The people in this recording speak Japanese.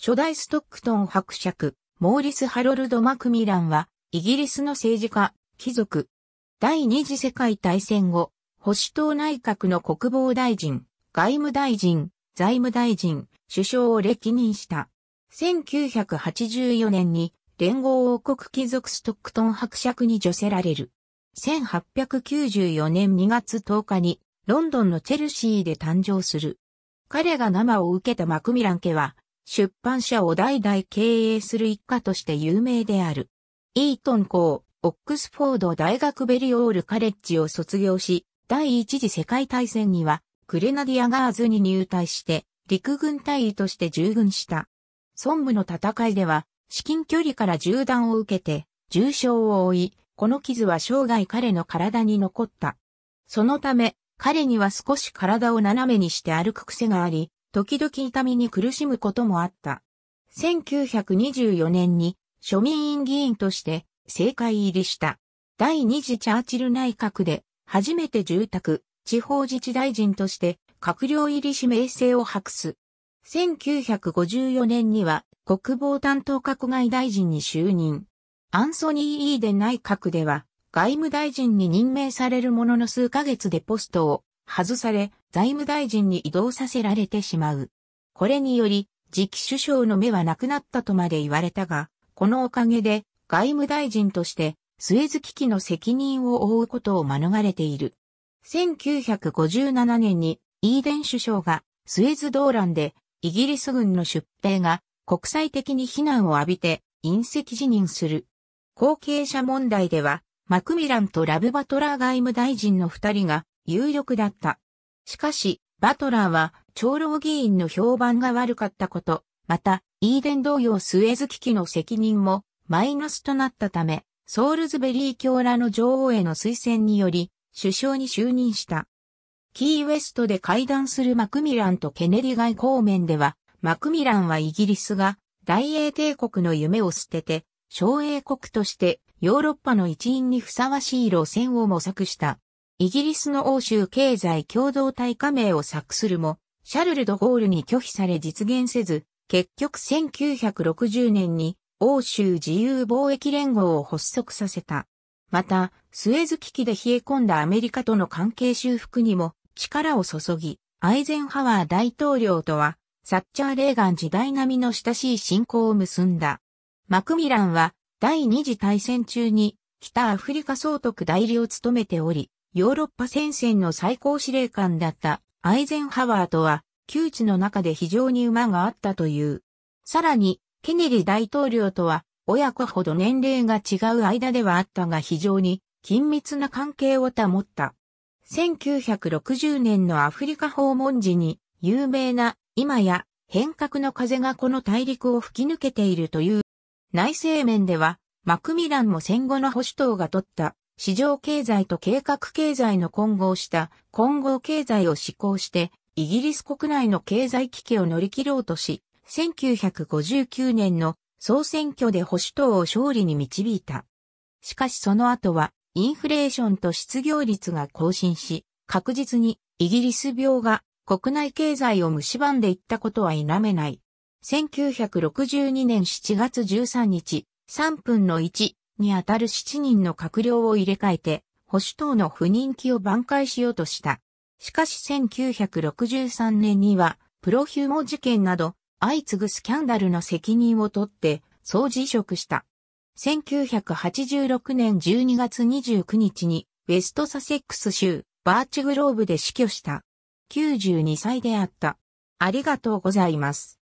初代ストックトン伯爵、モーリス・ハロルド・マクミランは、イギリスの政治家、貴族。第二次世界大戦後、保守党内閣の国防大臣、外務大臣、財務大臣、首相を歴任した。1984年に連合王国貴族ストックトン伯爵に除せられる。1894年2月10日にロンドンのチェルシーで誕生する。彼が生を受けたマクミラン家は出版社を代々経営する一家として有名である。イートン校、オックスフォード大学ベリオールカレッジを卒業し、第一次世界大戦には、グレナディアガーズに入隊して、陸軍隊員として従軍した。孫武の戦いでは、至近距離から銃弾を受けて、重傷を負い、この傷は生涯彼の体に残った。そのため、彼には少し体を斜めにして歩く癖があり、時々痛みに苦しむこともあった。1924年に庶民院議員として政界入りした。第二次チャーチル内閣で初めて住宅、地方自治大臣として閣僚入り指名制を博す。1954年には国防担当閣外大臣に就任。アンソニー・イーデン内閣では外務大臣に任命されるものの数ヶ月でポストを外され、財務大臣に移動させられてしまう。これにより、次期首相の目はなくなったとまで言われたが、このおかげで外務大臣としてスエズ危機の責任を負うことを免れている。1957年にイーデン首相がスエズ動乱でイギリス軍の出兵が国際的に非難を浴びて隕石辞任する。後継者問題ではマクミランとラブバトラー外務大臣の二人が有力だった。しかし、バトラーは、長老議員の評判が悪かったこと、また、イーデン同様スエズ危機の責任もマイナスとなったため、ソールズベリー教らの女王への推薦により、首相に就任した。キーウェストで会談するマクミランとケネディ外交面では、マクミランはイギリスが大英帝国の夢を捨てて、小英国としてヨーロッパの一員にふさわしい路線を模索した。イギリスの欧州経済共同体加盟を策するも、シャルル・ド・ゴールに拒否され実現せず、結局1960年に欧州自由貿易連合を発足させた。また、スエズ危機で冷え込んだアメリカとの関係修復にも力を注ぎ、アイゼンハワー大統領とは、サッチャー・レーガン時代並みの親しい信仰を結んだ。マクミランは、第二次大戦中に、北アフリカ総督代理を務めており、ヨーロッパ戦線の最高司令官だったアイゼンハワーとは、窮地の中で非常に馬があったという。さらに、ケネディ大統領とは、親子ほど年齢が違う間ではあったが非常に緊密な関係を保った。1960年のアフリカ訪問時に、有名な、今や変革の風がこの大陸を吹き抜けているという。内政面では、マクミランも戦後の保守党が取った市場経済と計画経済の混合した混合経済を施行して、イギリス国内の経済危機を乗り切ろうとし、1959年の総選挙で保守党を勝利に導いた。しかしその後は、インフレーションと失業率が更新し、確実にイギリス病が国内経済を蝕んでいったことは否めない。1962年7月13日、3分の1、にあたる7人の閣僚を入れ替えて、保守党の不人気を挽回しようとした。しかし1963年には、プロヒューモ事件など、相次ぐスキャンダルの責任を取って、総辞職した。1986年12月29日に、ウェストサセックス州、バーチグローブで死去した。92歳であった。ありがとうございます。